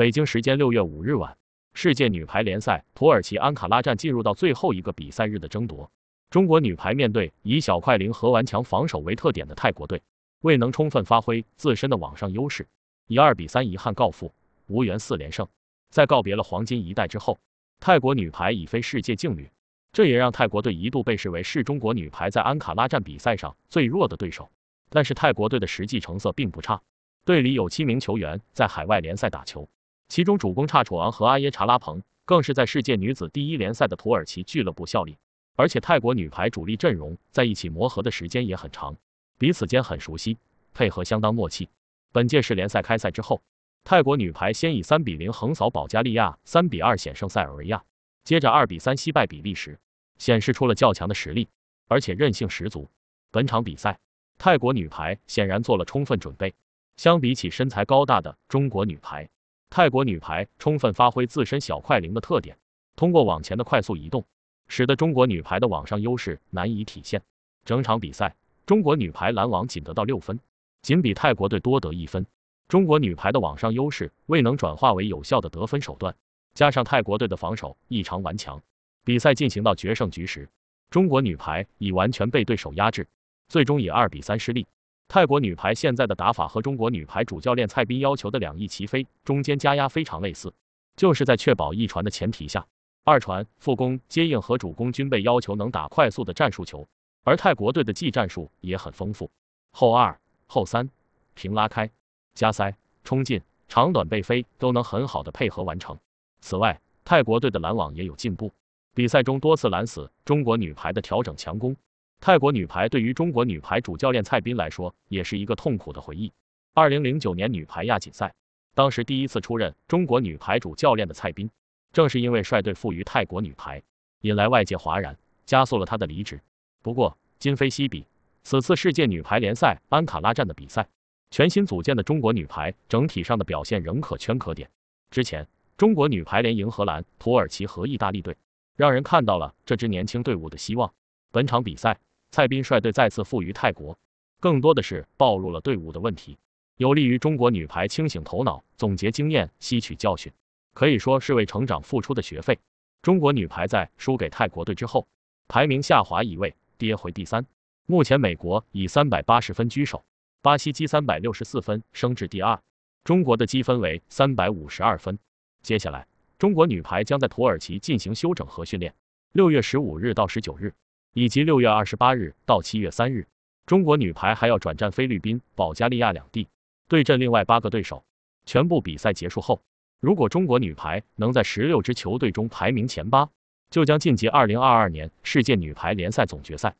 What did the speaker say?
北京时间六月五日晚，世界女排联赛土耳其安卡拉站进入到最后一个比赛日的争夺。中国女排面对以小快灵和顽强防守为特点的泰国队，未能充分发挥自身的网上优势，以二比三遗憾告负，无缘四连胜。在告别了黄金一代之后，泰国女排已非世界劲旅，这也让泰国队一度被视为是中国女排在安卡拉站比赛上最弱的对手。但是泰国队的实际成色并不差，队里有七名球员在海外联赛打球。其中主攻差楚昂和阿耶查拉彭更是在世界女子第一联赛的土耳其俱乐部效力，而且泰国女排主力阵容在一起磨合的时间也很长，彼此间很熟悉，配合相当默契。本届世联赛开赛之后，泰国女排先以三比零横扫保加利亚，三比二险胜塞尔维亚，接着二比三惜败比利时，显示出了较强的实力，而且韧性十足。本场比赛，泰国女排显然做了充分准备，相比起身材高大的中国女排。泰国女排充分发挥自身小快灵的特点，通过网前的快速移动，使得中国女排的网上优势难以体现。整场比赛，中国女排拦网仅得到六分，仅比泰国队多得一分。中国女排的网上优势未能转化为有效的得分手段，加上泰国队的防守异常顽强，比赛进行到决胜局时，中国女排已完全被对手压制，最终以二比三失利。泰国女排现在的打法和中国女排主教练蔡斌要求的“两翼齐飞，中间加压”非常类似，就是在确保一传的前提下，二传、副攻、接应和主攻均被要求能打快速的战术球。而泰国队的技战术也很丰富，后二、后三、平拉开、加塞、冲进、长短背飞都能很好的配合完成。此外，泰国队的拦网也有进步，比赛中多次拦死中国女排的调整强攻。泰国女排对于中国女排主教练蔡斌来说，也是一个痛苦的回忆。二零零九年女排亚锦赛，当时第一次出任中国女排主教练的蔡斌，正是因为率队负于泰国女排，引来外界哗然，加速了他的离职。不过今非昔比，此次世界女排联赛安卡拉站的比赛，全新组建的中国女排整体上的表现仍可圈可点。之前中国女排连赢荷兰、土耳其和意大利队，让人看到了这支年轻队伍的希望。本场比赛。蔡斌率队再次负于泰国，更多的是暴露了队伍的问题，有利于中国女排清醒头脑，总结经验，吸取教训，可以说是为成长付出的学费。中国女排在输给泰国队之后，排名下滑一位，跌回第三。目前，美国以三百八十分居首，巴西积三百六十四分升至第二，中国的积分为三百五十二分。接下来，中国女排将在土耳其进行休整和训练，六月十五日到十九日。以及六月二十八日到七月三日，中国女排还要转战菲律宾、保加利亚两地对阵另外八个对手。全部比赛结束后，如果中国女排能在十六支球队中排名前八，就将晋级二零二二年世界女排联赛总决赛。